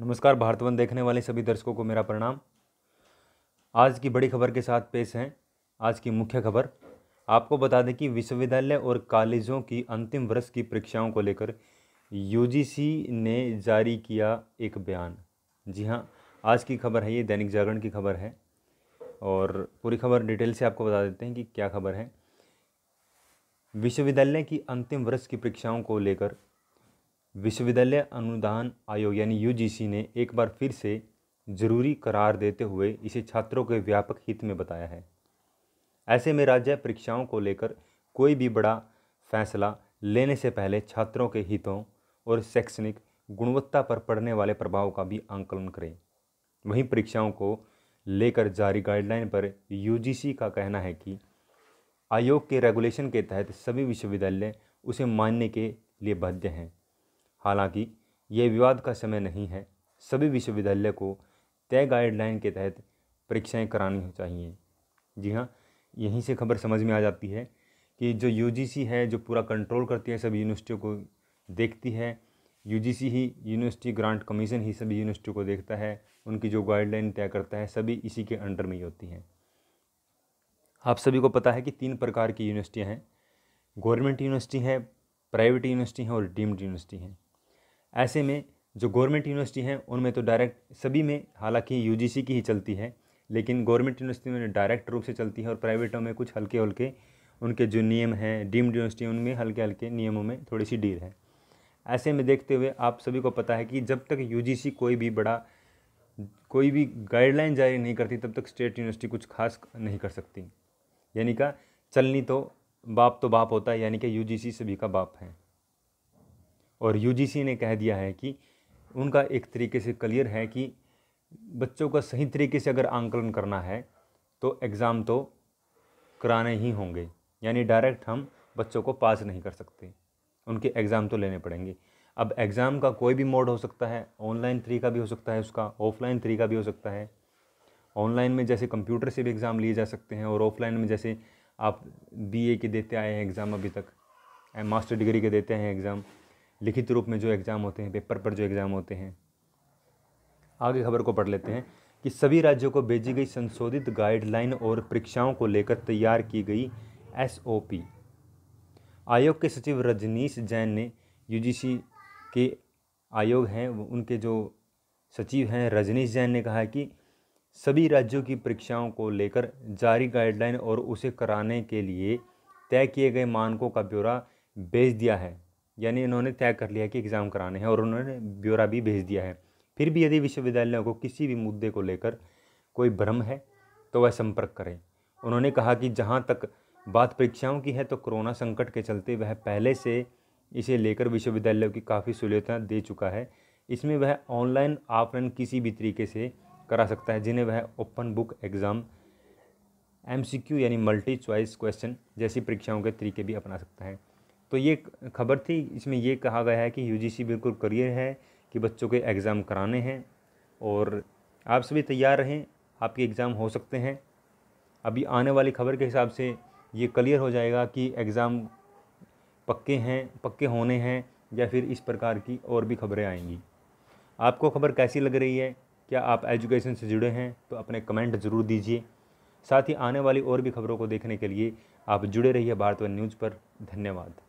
नमस्कार भारतवन देखने वाले सभी दर्शकों को मेरा प्रणाम आज की बड़ी खबर के साथ पेश हैं आज की मुख्य खबर आपको बता दें कि विश्वविद्यालय और कॉलेजों की अंतिम वर्ष की परीक्षाओं को लेकर यूजीसी ने जारी किया एक बयान जी हाँ आज की खबर है ये दैनिक जागरण की खबर है और पूरी खबर डिटेल से आपको बता देते हैं कि क्या खबर है विश्वविद्यालय की अंतिम वर्ष की परीक्षाओं को लेकर विश्वविद्यालय अनुदान आयोग यानी यूजीसी ने एक बार फिर से ज़रूरी करार देते हुए इसे छात्रों के व्यापक हित में बताया है ऐसे में राज्य परीक्षाओं को लेकर कोई भी बड़ा फैसला लेने से पहले छात्रों के हितों और शैक्षणिक गुणवत्ता पर पड़ने वाले प्रभाव का भी आंकलन करें वहीं परीक्षाओं को लेकर जारी गाइडलाइन पर यूजीसी का कहना है कि आयोग के रेगुलेशन के तहत सभी विश्वविद्यालय उसे मानने के लिए बाध्य हैं हालांकि ये विवाद का समय नहीं है सभी विश्वविद्यालय को तय गाइडलाइन के तहत परीक्षाएं करानी चाहिए जी हाँ यहीं से खबर समझ में आ जाती है कि जो यू है जो पूरा कंट्रोल करती है सभी यूनिवर्सिटियों को देखती है यू ही यूनिवर्सिटी ग्रांट कमीशन ही सभी यूनिवर्सिटियों को देखता है उनकी जो गाइडलाइन तय करता है सभी इसी के अंडर में ही होती हैं आप सभी को पता है कि तीन प्रकार की यूनिवर्सिटियाँ हैं गवर्नमेंट यूनिवर्सिटी है प्राइवेट यूनिवर्सिटी हैं और डीम्ड यूनिवर्सिटी हैं ऐसे में जो गवर्नमेंट यूनिवर्सिटी हैं उनमें तो डायरेक्ट सभी में हालांकि यू की ही चलती है लेकिन गवर्नमेंट यूनिवर्सिटी में डायरेक्ट रूप से चलती है और प्राइवेटों में कुछ हल्के हल्के उनके जो नियम हैं डीम्ड यूनिवर्सिटी उनमें हल्के हल्के नियमों में थोड़ी सी डील है ऐसे में देखते हुए आप सभी को पता है कि जब तक यू कोई भी बड़ा कोई भी गाइडलाइन जारी नहीं करती तब तक स्टेट यूनिवर्सिटी कुछ खास नहीं कर सकती यानी का चलनी तो बाप तो बाप होता है यानी कि यू सभी का बाप है और यूजीसी ने कह दिया है कि उनका एक तरीके से क्लियर है कि बच्चों का सही तरीके से अगर आंकलन करना है तो एग्ज़ाम तो कराने ही होंगे यानी डायरेक्ट हम बच्चों को पास नहीं कर सकते उनके एग्ज़ाम तो लेने पड़ेंगे अब एग्ज़ाम का कोई भी मोड हो सकता है ऑनलाइन तरीका भी हो सकता है उसका ऑफलाइन तरीका भी हो सकता है ऑनलाइन में जैसे कंप्यूटर से भी एग्ज़ाम लिए जा सकते हैं और ऑफलाइन में जैसे आप बीए के देते आए हैं एग्ज़ाम अभी तक मास्टर डिग्री के देते हैं एग्ज़ाम लिखित रूप में जो एग्ज़ाम होते हैं पेपर पर जो एग्ज़ाम होते हैं आगे खबर को पढ़ लेते हैं कि सभी राज्यों को भेजी गई संशोधित गाइडलाइन और परीक्षाओं को लेकर तैयार की गई एस आयोग के सचिव रजनीश जैन ने यू के आयोग हैं उनके जो सचिव हैं रजनीश जैन ने कहा कि सभी राज्यों की परीक्षाओं को लेकर जारी गाइडलाइन और उसे कराने के लिए तय किए गए मानकों का ब्यौरा भेज दिया है यानी इन्होंने तय कर लिया कि एग्ज़ाम कराने हैं और उन्होंने ब्यौरा भी भेज दिया है फिर भी यदि विश्वविद्यालयों को किसी भी मुद्दे को लेकर कोई भ्रम है तो वह संपर्क करें उन्होंने कहा कि जहाँ तक बात परीक्षाओं की है तो कोरोना संकट के चलते वह पहले से इसे लेकर विश्वविद्यालयों की काफ़ी सहूलियतें दे चुका है इसमें वह ऑनलाइन ऑफलाइन किसी भी तरीके से करा सकता है जिन्हें वह ओपन बुक एग्ज़ाम एमसीक्यू यानी मल्टी चॉइस क्वेश्चन जैसी परीक्षाओं के तरीके भी अपना सकता है तो ये खबर थी इसमें ये कहा गया है कि यूजीसी बिल्कुल करियर है कि बच्चों के एग्ज़ाम कराने हैं और आप सभी तैयार रहें आपके एग्ज़ाम हो सकते हैं अभी आने वाली खबर के हिसाब से ये क्लियर हो जाएगा कि एग्ज़ाम पक्के हैं पक्के होने हैं या फिर इस प्रकार की और भी खबरें आएंगी आपको खबर कैसी लग रही है क्या आप एजुकेशन से जुड़े हैं तो अपने कमेंट ज़रूर दीजिए साथ ही आने वाली और भी खबरों को देखने के लिए आप जुड़े रहिए भारतवन न्यूज़ पर धन्यवाद